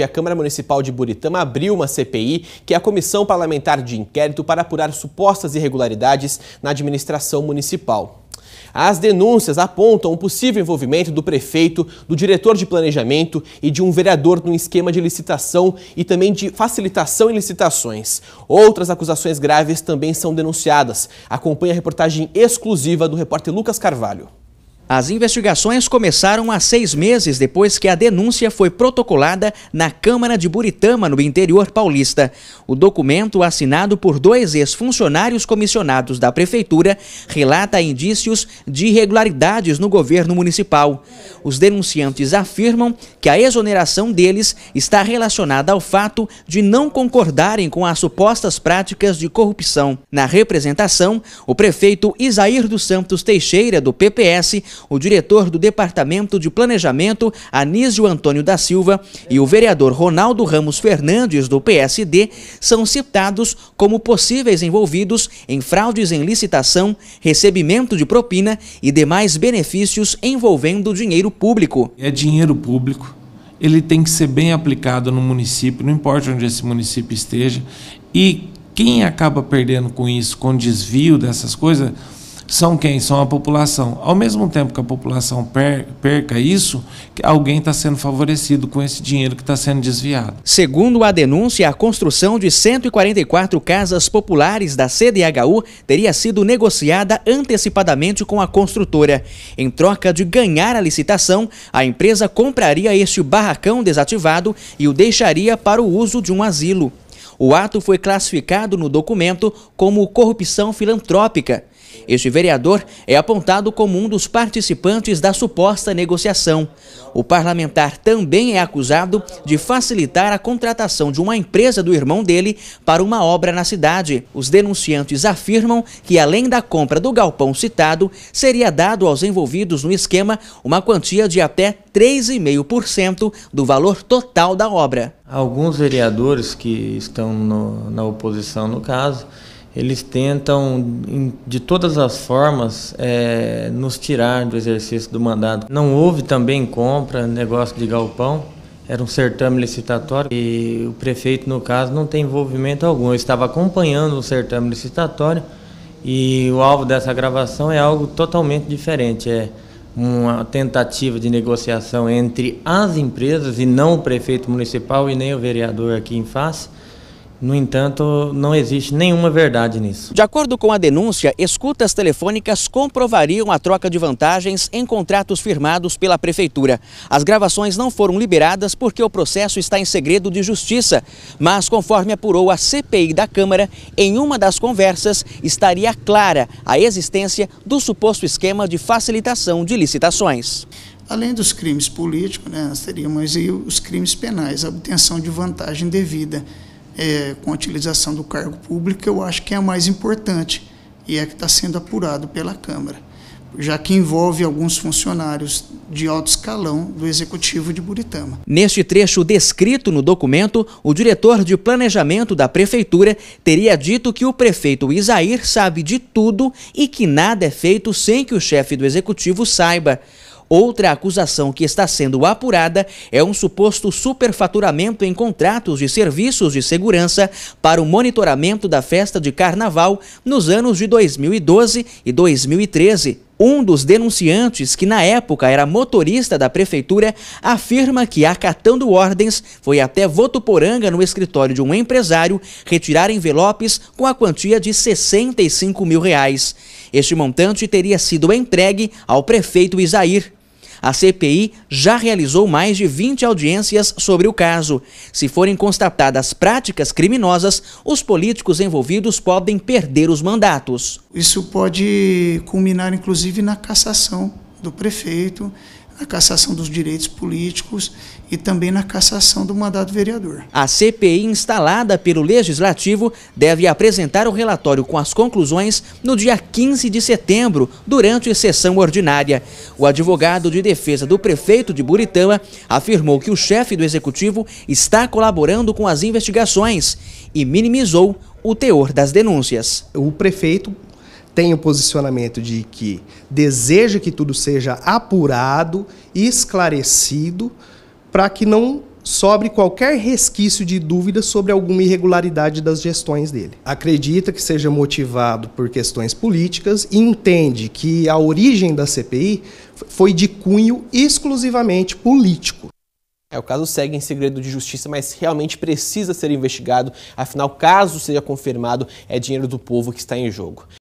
A Câmara Municipal de Buritama abriu uma CPI, que é a Comissão Parlamentar de Inquérito, para apurar supostas irregularidades na administração municipal. As denúncias apontam o um possível envolvimento do prefeito, do diretor de planejamento e de um vereador num esquema de licitação e também de facilitação em licitações. Outras acusações graves também são denunciadas. Acompanhe a reportagem exclusiva do repórter Lucas Carvalho. As investigações começaram há seis meses depois que a denúncia foi protocolada na Câmara de Buritama, no interior paulista. O documento, assinado por dois ex-funcionários comissionados da Prefeitura, relata indícios de irregularidades no governo municipal. Os denunciantes afirmam que a exoneração deles está relacionada ao fato de não concordarem com as supostas práticas de corrupção. Na representação, o prefeito Isair dos Santos Teixeira, do PPS, o diretor do Departamento de Planejamento, Anísio Antônio da Silva, e o vereador Ronaldo Ramos Fernandes, do PSD, são citados como possíveis envolvidos em fraudes em licitação, recebimento de propina e demais benefícios envolvendo dinheiro público. É dinheiro público ele tem que ser bem aplicado no município, não importa onde esse município esteja. E quem acaba perdendo com isso, com desvio dessas coisas, são quem? São a população. Ao mesmo tempo que a população perca isso, alguém está sendo favorecido com esse dinheiro que está sendo desviado. Segundo a denúncia, a construção de 144 casas populares da CDHU teria sido negociada antecipadamente com a construtora. Em troca de ganhar a licitação, a empresa compraria este barracão desativado e o deixaria para o uso de um asilo. O ato foi classificado no documento como corrupção filantrópica este vereador é apontado como um dos participantes da suposta negociação. O parlamentar também é acusado de facilitar a contratação de uma empresa do irmão dele para uma obra na cidade. Os denunciantes afirmam que, além da compra do galpão citado, seria dado aos envolvidos no esquema uma quantia de até 3,5% do valor total da obra. Alguns vereadores que estão no, na oposição, no caso, eles tentam, de todas as formas, é, nos tirar do exercício do mandato. Não houve também compra, negócio de galpão, era um certame licitatório e o prefeito, no caso, não tem envolvimento algum. Eu estava acompanhando o certame licitatório e o alvo dessa gravação é algo totalmente diferente. É uma tentativa de negociação entre as empresas e não o prefeito municipal e nem o vereador aqui em face no entanto, não existe nenhuma verdade nisso. De acordo com a denúncia, escutas telefônicas comprovariam a troca de vantagens em contratos firmados pela Prefeitura. As gravações não foram liberadas porque o processo está em segredo de justiça, mas conforme apurou a CPI da Câmara, em uma das conversas estaria clara a existência do suposto esquema de facilitação de licitações. Além dos crimes políticos, né, nós teríamos os crimes penais, a obtenção de vantagem devida é, com a utilização do cargo público, eu acho que é a mais importante e é que está sendo apurado pela Câmara, já que envolve alguns funcionários de alto escalão do Executivo de Buritama. Neste trecho descrito no documento, o diretor de planejamento da Prefeitura teria dito que o prefeito Isair sabe de tudo e que nada é feito sem que o chefe do Executivo saiba. Outra acusação que está sendo apurada é um suposto superfaturamento em contratos de serviços de segurança para o monitoramento da festa de carnaval nos anos de 2012 e 2013. Um dos denunciantes, que na época era motorista da prefeitura, afirma que, acatando ordens, foi até Votuporanga, no escritório de um empresário, retirar envelopes com a quantia de 65 mil reais. Este montante teria sido entregue ao prefeito Isair. A CPI já realizou mais de 20 audiências sobre o caso. Se forem constatadas práticas criminosas, os políticos envolvidos podem perder os mandatos. Isso pode culminar, inclusive, na cassação do prefeito na cassação dos direitos políticos e também na cassação do mandato vereador. A CPI instalada pelo Legislativo deve apresentar o relatório com as conclusões no dia 15 de setembro, durante a sessão ordinária. O advogado de defesa do prefeito de Buritama afirmou que o chefe do executivo está colaborando com as investigações e minimizou o teor das denúncias. O prefeito tem o posicionamento de que deseja que tudo seja apurado e esclarecido para que não sobre qualquer resquício de dúvida sobre alguma irregularidade das gestões dele. Acredita que seja motivado por questões políticas e entende que a origem da CPI foi de cunho exclusivamente político. É, o caso segue em segredo de justiça, mas realmente precisa ser investigado. Afinal, caso seja confirmado, é dinheiro do povo que está em jogo.